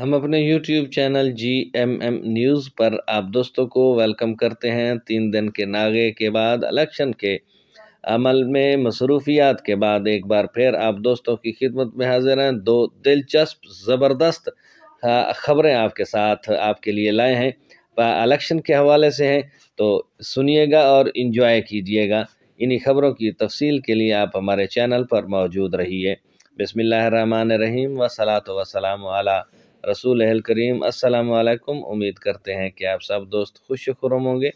हम अपने YouTube channel G M M news पर आप दोस्तों को वेलकम करते हैं तीन दिन के नागे के बाद इलेक्शन के अमल में मसरूफियात के बाद एक बार फिर आप दोस्तों की खिदमत में हाजिर हैं दो दिलचस्प ज़बरदस्त खबरें आपके साथ आपके लिए लाए हैं इलेक्शन के हवाले से हैं तो सुनिएगा और इन्जॉय कीजिएगा इन्हीं खबरों की तफसील के लिए आप हमारे चैनल पर मौजूद रहिए बसमिल्लर रन रहीम वसलात वसलाम रसूल अहल करीम असलकुम उम्मीद करते हैं कि आप सब दोस्त खुश खुरम होंगे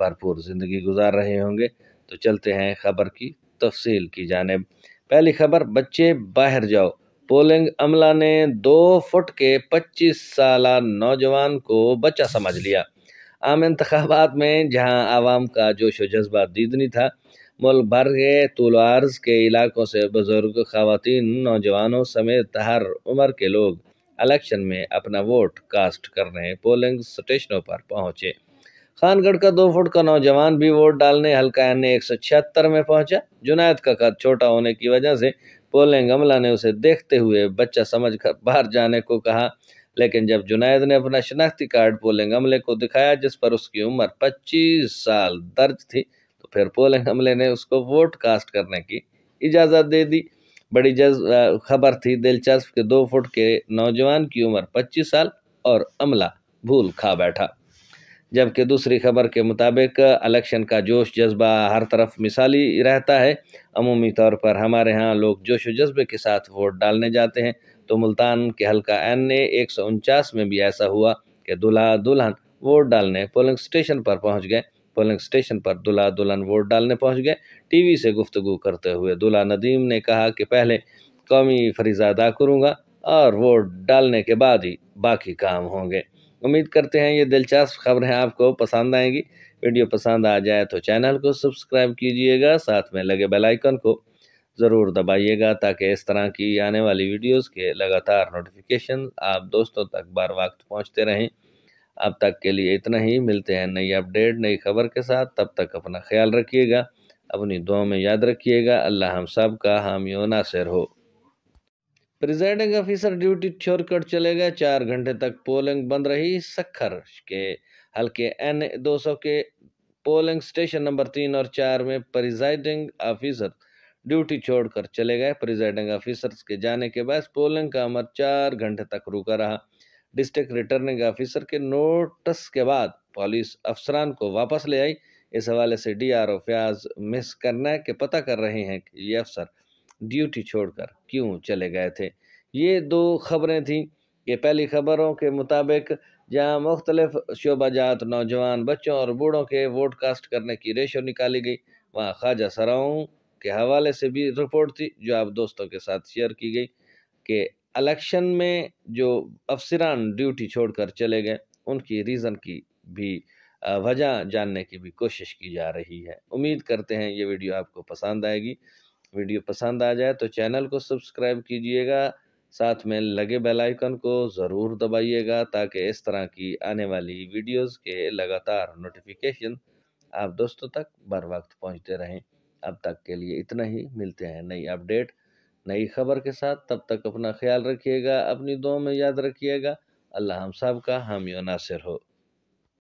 भरपूर ज़िंदगी गुजार रहे होंगे तो चलते हैं खबर की तफसील की जानब पहली खबर बच्चे बाहर जाओ पोलिंग अमला ने दो फुट के पच्चीस साल नौजवान को बच्चा समझ लिया आम इंतबात में जहाँ आवाम का जोश व जज्बा दीदनी था मुल्क भर के तुलार्ज के इलाकों से बुज़ुर्ग खातन नौजवानों समेत हर उम्र के लोग इलेक्शन में अपना वोट कास्ट करने पोलिंग स्टेशनों पर पहुंचे खानगढ़ का दो फुट का नौजवान भी वोट डालने हल्का एन एक में पहुंचा जुनैद का कद छोटा होने की वजह से पोलिंग अमला ने उसे देखते हुए बच्चा समझ कर बाहर जाने को कहा लेकिन जब जुनैद ने अपना शनाख्ती कार्ड पोलिंग अमले को दिखाया जिस पर उसकी उम्र 25 साल दर्ज थी तो फिर पोलिंग अमले ने उसको वोट कास्ट करने की इजाज़त दे दी बड़ी जज खबर थी दिलचस्प कि दो फुट के नौजवान की उम्र 25 साल और अमला भूल खा बैठा जबकि दूसरी खबर के मुताबिक इलेक्शन का जोश जज्बा हर तरफ मिसाली रहता है अमूमी तौर पर हमारे यहाँ लोग जोश जज्बे के साथ वोट डालने जाते हैं तो मुल्तान के हल्का एन ने एक में भी ऐसा हुआ कि दुल्हा दुल्हन वोट डालने पोलिंग स्टेशन पर पहुँच गए पोलिंग स्टेशन पर दुल्हा दुल्हन वोट डालने पहुंच गए टीवी से गुफ्तगु करते हुए दुल्हा नदीम ने कहा कि पहले कौमी फरीजा अदा करूँगा और वोट डालने के बाद ही बाकी काम होंगे उम्मीद करते हैं ये दिलचस्प खबरें आपको पसंद आएंगी वीडियो पसंद आ जाए तो चैनल को सब्सक्राइब कीजिएगा साथ में लगे बेल आइकन को ज़रूर दबाइएगा ताकि इस तरह की आने वाली वीडियोस के लगातार नोटिफिकेशन आप दोस्तों तक बार वक्त पहुंचते रहें अब तक के लिए इतना ही मिलते हैं नई अपडेट नई खबर के साथ तब तक अपना ख्याल रखिएगा अपनी दुआ में याद रखिएगा अल्लाह हम सब का हामियों नासिर हो प्रिजाइडिंग ऑफिसर ड्यूटी छोड़कर चले गए चार घंटे तक पोलिंग बंद रही सखर के हल्के एन दो सौ के पोलिंग स्टेशन नंबर तीन और चार में प्रिजाइडिंग ऑफिसर ड्यूटी छोड़कर चले गए प्रिजाइडिंग ऑफिसर्स के जाने के बाद पोलिंग का अमर चार घंटे तक रुका रहा डिस्ट्रिक्ट रिटर्निंग ऑफिसर के नोटिस के बाद पुलिस अफसरान को वापस ले आई इस हवाले से डी आर ओ फयाज मिस करना के पता कर रहे हैं कि ये अफसर ड्यूटी छोड़कर क्यों चले गए थे ये दो खबरें थीं ये पहली खबरों के मुताबिक जहाँ मुख्तलिफ शोबाजात नौजवान बच्चों और बूढ़ों के वोट कास्ट करने की रेशो निकाली गई वहाँ ख्वाजा सराओं के हवाले से भी रिपोर्ट थी जो आप दोस्तों के साथ शेयर की गई कि इलेक्शन में जो अफसरान ड्यूटी छोड़कर चले गए उनकी रीज़न की भी वजह जानने की भी कोशिश की जा रही है उम्मीद करते हैं ये वीडियो आपको पसंद आएगी वीडियो पसंद आ जाए तो चैनल को सब्सक्राइब कीजिएगा साथ में लगे बेल आइकन को ज़रूर दबाइएगा ताकि इस तरह की आने वाली वीडियोस के लगातार नोटिफिकेशन आप दोस्तों तक बर वक्त पहुँचते रहें अब तक के लिए इतना ही मिलते हैं नई अपडेट नई खबर के साथ तब तक अपना ख्याल रखिएगा अपनी दुआ में याद रखिएगा अल्लाह हम सब का हामी नासिर हो